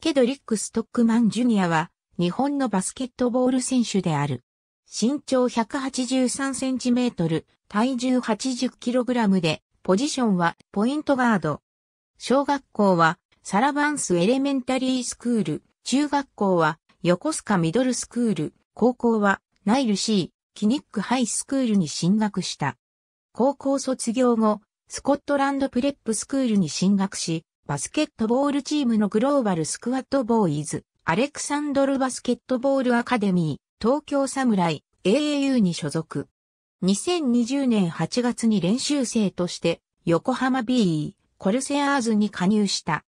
ケドリック・ストックマン・ジュニアは、日本のバスケットボール選手である。身長1 8 3トル、体重8 0ラムで、ポジションはポイントガード。小学校は、サラバンス・エレメンタリー・スクール、中学校は、横須賀ミドルスクール、高校は、ナイル C、キニックハイスクールに進学した。高校卒業後、スコットランドプレップスクールに進学し、バスケットボールチームのグローバルスクワットボーイズ、アレクサンドルバスケットボールアカデミー、東京サムライ、AAU に所属。2020年8月に練習生として横浜 B コルセアーズに加入した。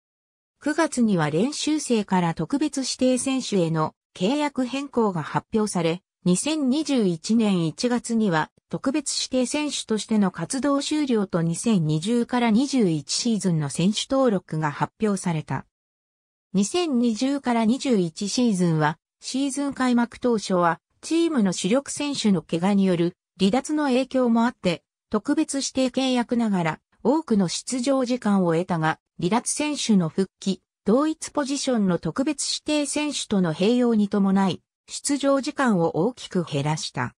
9月には練習生から特別指定選手への契約変更が発表され、2021年1月には特別指定選手としての活動終了と2020から21シーズンの選手登録が発表された。2020から21シーズンは、シーズン開幕当初は、チームの主力選手の怪我による離脱の影響もあって、特別指定契約ながら多くの出場時間を得たが、離脱選手の復帰、同一ポジションの特別指定選手との併用に伴い、出場時間を大きく減らした。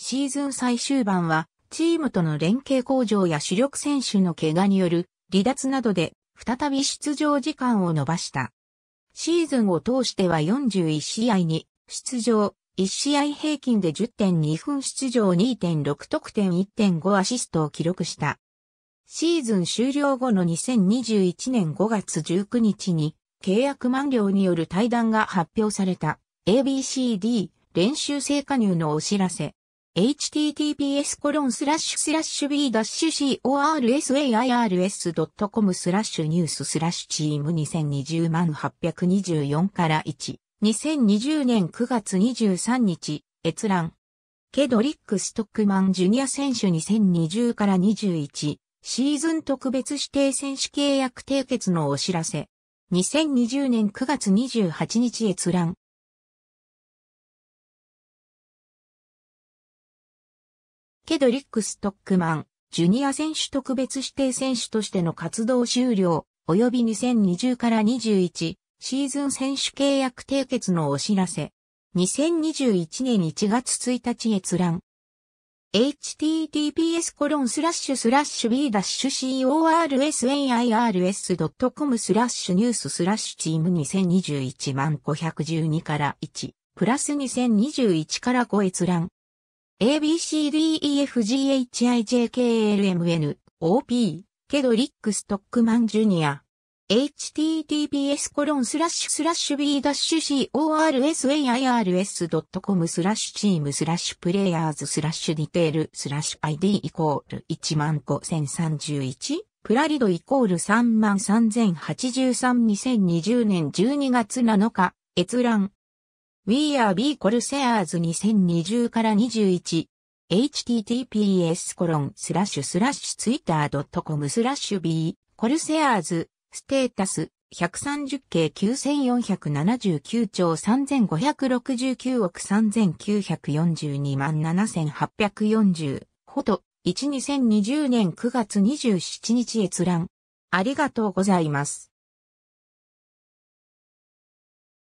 シーズン最終盤は、チームとの連携向上や主力選手の怪我による離脱などで、再び出場時間を伸ばした。シーズンを通しては41試合に出場、1試合平均で10.2分出場2.6得点1.5アシストを記録した。シーズン終了後の2021年5月19日に契約満了による対談が発表された ABCD 練習成果入のお知らせ。https b-corsirs.com a スラッシュニューススラッシュチーム2020万824から1。2020年9月23日、閲覧。ケドリック・ストックマン・ジュニア選手2020から21、シーズン特別指定選手契約締結のお知らせ。2020年9月28日閲覧。ケドリック・ストックマン、ジュニア選手特別指定選手としての活動終了、及び2020から21シーズン選手契約締結のお知らせ。2021年1月1日閲覧。https コロンスラッシュスラッシュ b ダッシュ c o r s n a i r s c o m スラッシュニューススラッシュチーム2021万512から1プラス2021から5閲覧。ABCDEFGHIJKLMN OP ケドリック・ストックマン・ジュニア https コロンスラッシュスラッシュ b corsairs.com スラッシュチームスラッシュプレイヤーズスラッシュディテールスラッシュ ID イコール15031プラリドイコール33083 2020年12月7日閲覧 We are B Corsairs 2020から 21https コロンスラッシュスラッシュツイッター .com スラッシュ B コルセアーズステータス130系9479兆3569億3942万7840ほど12020年9月27日閲覧ありがとうございます。